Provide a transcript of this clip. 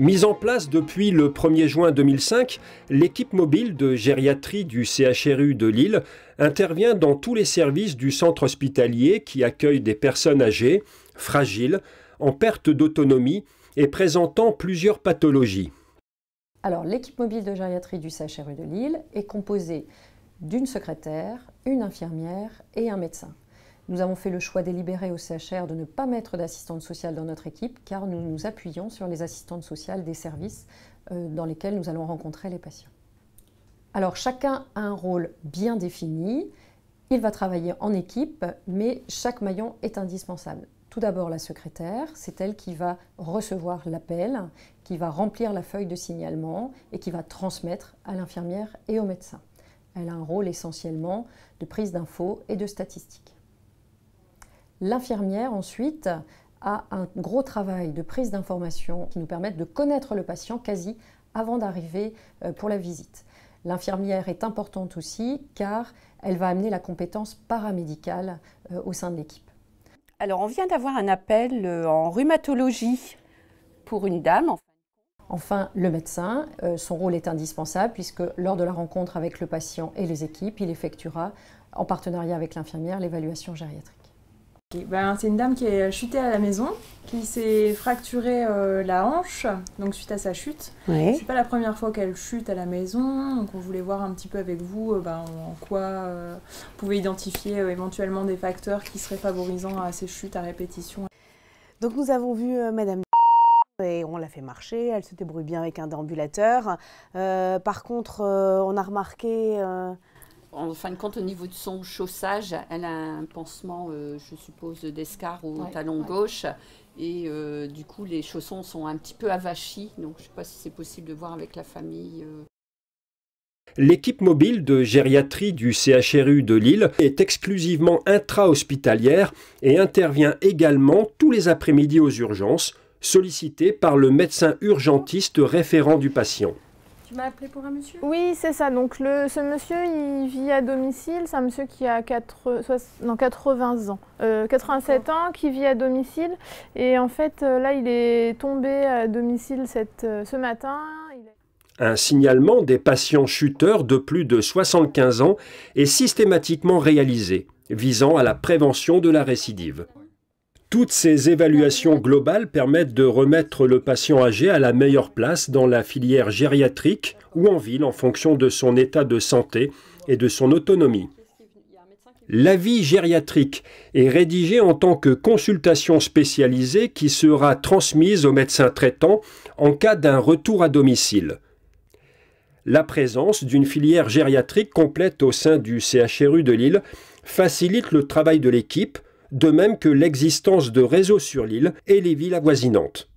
Mise en place depuis le 1er juin 2005, l'équipe mobile de gériatrie du CHRU de Lille intervient dans tous les services du centre hospitalier qui accueille des personnes âgées, fragiles, en perte d'autonomie et présentant plusieurs pathologies. Alors l'équipe mobile de gériatrie du CHRU de Lille est composée d'une secrétaire, une infirmière et un médecin. Nous avons fait le choix délibéré au CHR de ne pas mettre d'assistante sociale dans notre équipe car nous nous appuyons sur les assistantes sociales des services euh, dans lesquels nous allons rencontrer les patients. Alors chacun a un rôle bien défini, il va travailler en équipe, mais chaque maillon est indispensable. Tout d'abord la secrétaire, c'est elle qui va recevoir l'appel, qui va remplir la feuille de signalement et qui va transmettre à l'infirmière et au médecin. Elle a un rôle essentiellement de prise d'infos et de statistiques. L'infirmière, ensuite, a un gros travail de prise d'informations qui nous permettent de connaître le patient quasi avant d'arriver euh, pour la visite. L'infirmière est importante aussi car elle va amener la compétence paramédicale euh, au sein de l'équipe. Alors on vient d'avoir un appel euh, en rhumatologie pour une dame. Enfin, le médecin, son rôle est indispensable puisque lors de la rencontre avec le patient et les équipes, il effectuera en partenariat avec l'infirmière l'évaluation gériatrique. Ben, c'est une dame qui est chutée à la maison, qui s'est fracturée euh, la hanche, donc suite à sa chute. C'est pas la première fois qu'elle chute à la maison, donc on voulait voir un petit peu avec vous euh, ben, en quoi vous euh, on pouvait identifier éventuellement des facteurs qui seraient favorisants à ces chutes à répétition. Donc nous avons vu Madame et on l'a fait marcher, elle se débrouille bien avec un déambulateur. par contre, on a remarqué en fin de compte, au niveau de son chaussage, elle a un pansement, euh, je suppose, d'escar au talon gauche. Et euh, du coup, les chaussons sont un petit peu avachis. Donc, je ne sais pas si c'est possible de voir avec la famille. Euh. L'équipe mobile de gériatrie du CHRU de Lille est exclusivement intra-hospitalière et intervient également tous les après-midi aux urgences, sollicitée par le médecin urgentiste référent du patient appelé pour un monsieur Oui, c'est ça. Donc, le, ce monsieur, il vit à domicile. C'est un monsieur qui a 80 ans, 87 euh, ans, qui vit à domicile. Et en fait, euh, là, il est tombé à domicile euh, ce matin. Un signalement des patients chuteurs de plus de 75 ans est systématiquement réalisé, visant à la prévention de la récidive. Toutes ces évaluations globales permettent de remettre le patient âgé à la meilleure place dans la filière gériatrique ou en ville en fonction de son état de santé et de son autonomie. L'avis gériatrique est rédigé en tant que consultation spécialisée qui sera transmise au médecin traitant en cas d'un retour à domicile. La présence d'une filière gériatrique complète au sein du CHRU de Lille facilite le travail de l'équipe de même que l'existence de réseaux sur l'île et les villes avoisinantes.